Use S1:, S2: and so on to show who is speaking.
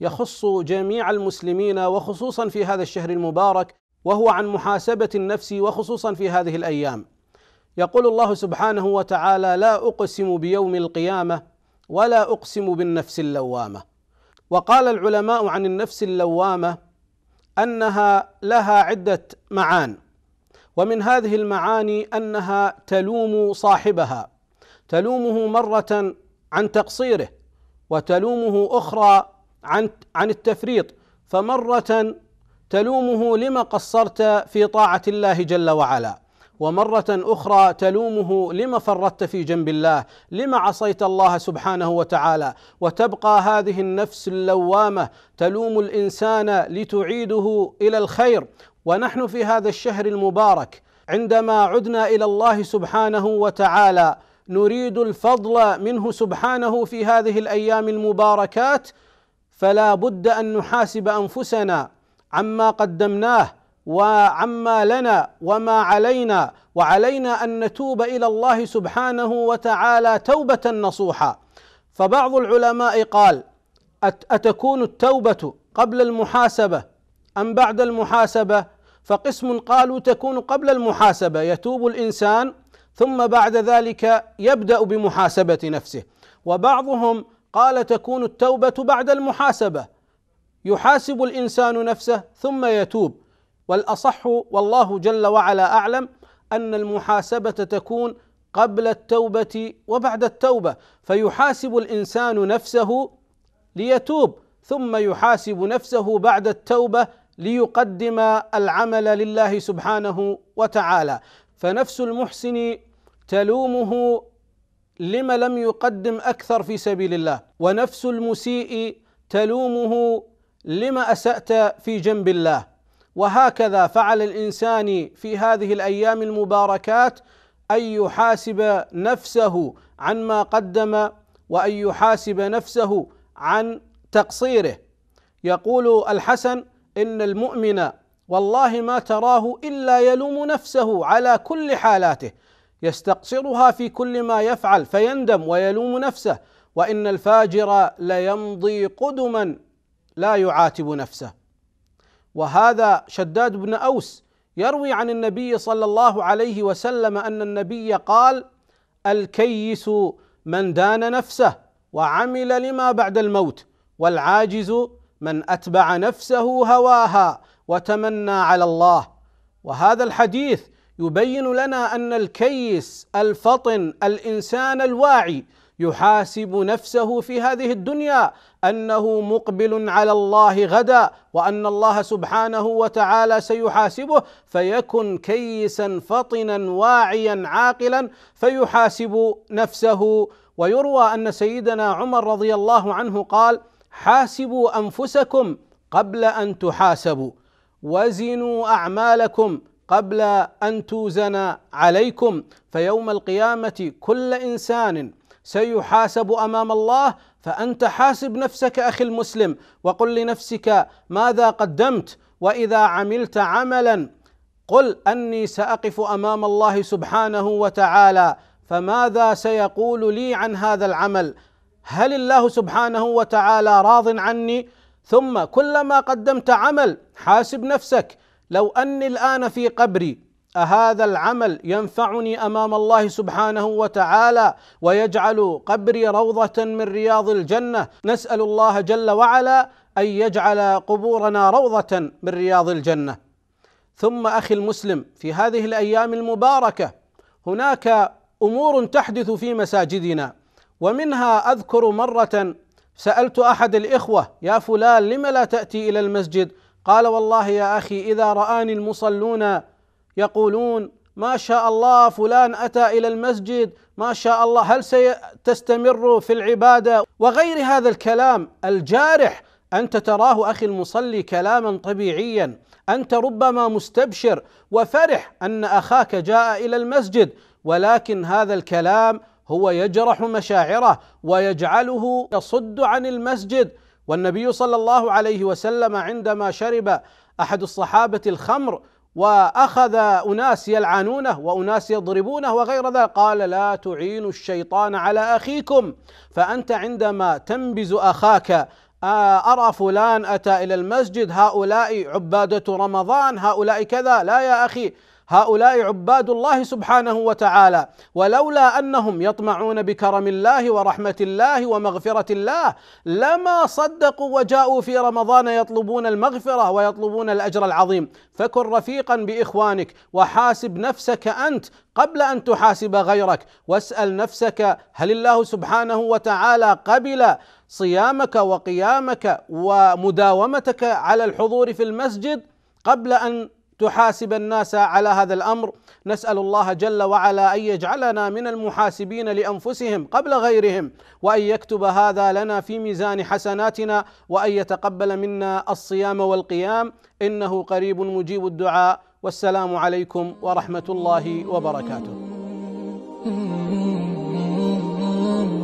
S1: يخص جميع المسلمين وخصوصا في هذا الشهر المبارك وهو عن محاسبه النفس وخصوصا في هذه الايام يقول الله سبحانه وتعالى لا اقسم بيوم القيامه ولا اقسم بالنفس اللوامه وقال العلماء عن النفس اللوامه انها لها عده معان ومن هذه المعاني انها تلوم صاحبها تلومه مره عن تقصيره وتلومه اخرى عن عن التفريط فمرة تلومه لما قصرت في طاعة الله جل وعلا ومرة أخرى تلومه لما فرطت في جنب الله لما عصيت الله سبحانه وتعالى وتبقى هذه النفس اللوامة تلوم الإنسان لتعيده إلى الخير ونحن في هذا الشهر المبارك عندما عدنا إلى الله سبحانه وتعالى نريد الفضل منه سبحانه في هذه الأيام المباركات فلا بد ان نحاسب انفسنا عما قدمناه وعما لنا وما علينا وعلينا ان نتوب الى الله سبحانه وتعالى توبه نصوحه فبعض العلماء قال اتكون التوبه قبل المحاسبه ام بعد المحاسبه فقسم قالوا تكون قبل المحاسبه يتوب الانسان ثم بعد ذلك يبدا بمحاسبه نفسه وبعضهم قال تكون التوبه بعد المحاسبه يحاسب الانسان نفسه ثم يتوب والاصح والله جل وعلا اعلم ان المحاسبه تكون قبل التوبه وبعد التوبه فيحاسب الانسان نفسه ليتوب ثم يحاسب نفسه بعد التوبه ليقدم العمل لله سبحانه وتعالى فنفس المحسن تلومه لم لم يقدم اكثر في سبيل الله ونفس المسيء تلومه لم اسات في جنب الله وهكذا فعل الانسان في هذه الايام المباركات ان يحاسب نفسه عن ما قدم وان يحاسب نفسه عن تقصيره يقول الحسن ان المؤمن والله ما تراه الا يلوم نفسه على كل حالاته يستقصرها في كل ما يفعل فيندم ويلوم نفسه وان الفاجر ليمضي قدما لا يعاتب نفسه وهذا شداد بن اوس يروي عن النبي صلى الله عليه وسلم ان النبي قال الكيس من دان نفسه وعمل لما بعد الموت والعاجز من اتبع نفسه هواها وتمنى على الله وهذا الحديث يبين لنا ان الكيس الفطن الانسان الواعي يحاسب نفسه في هذه الدنيا انه مقبل على الله غدا وان الله سبحانه وتعالى سيحاسبه فيكن كيسا فطنا واعيا عاقلا فيحاسب نفسه ويروى ان سيدنا عمر رضي الله عنه قال حاسبوا انفسكم قبل ان تحاسبوا وزنوا اعمالكم قبل ان توزن عليكم فيوم القيامه كل انسان سيحاسب امام الله فانت حاسب نفسك اخي المسلم وقل لنفسك ماذا قدمت واذا عملت عملا قل اني ساقف امام الله سبحانه وتعالى فماذا سيقول لي عن هذا العمل هل الله سبحانه وتعالى راض عني ثم كلما قدمت عمل حاسب نفسك لو اني الان في قبري اهذا العمل ينفعني امام الله سبحانه وتعالى ويجعل قبري روضه من رياض الجنه نسال الله جل وعلا ان يجعل قبورنا روضه من رياض الجنه ثم اخي المسلم في هذه الايام المباركه هناك امور تحدث في مساجدنا ومنها اذكر مره سالت احد الاخوه يا فلان لم لا تاتي الى المسجد قال والله يا اخي اذا راني المصلون يقولون ما شاء الله فلان اتى الى المسجد ما شاء الله هل ستستمر في العباده وغير هذا الكلام الجارح انت تراه اخي المصلي كلاما طبيعيا انت ربما مستبشر وفرح ان اخاك جاء الى المسجد ولكن هذا الكلام هو يجرح مشاعره ويجعله يصد عن المسجد والنبي صلى الله عليه وسلم عندما شرب احد الصحابه الخمر واخذ اناس يلعنونه واناس يضربونه وغير ذلك قال لا تعينوا الشيطان على اخيكم فانت عندما تنبز اخاك آه، أرى فلان أتى إلى المسجد هؤلاء عبادة رمضان هؤلاء كذا لا يا أخي هؤلاء عباد الله سبحانه وتعالى ولولا انهم يطمعون بكرم الله ورحمه الله ومغفره الله لما صدقوا وجاءوا في رمضان يطلبون المغفره ويطلبون الاجر العظيم فكن رفيقا باخوانك وحاسب نفسك انت قبل ان تحاسب غيرك واسال نفسك هل الله سبحانه وتعالى قبل صيامك وقيامك ومداومتك على الحضور في المسجد قبل ان تحاسب الناس على هذا الامر نسال الله جل وعلا ان يجعلنا من المحاسبين لانفسهم قبل غيرهم وان يكتب هذا لنا في ميزان حسناتنا وان يتقبل منا الصيام والقيام انه قريب مجيب الدعاء والسلام عليكم ورحمه الله وبركاته.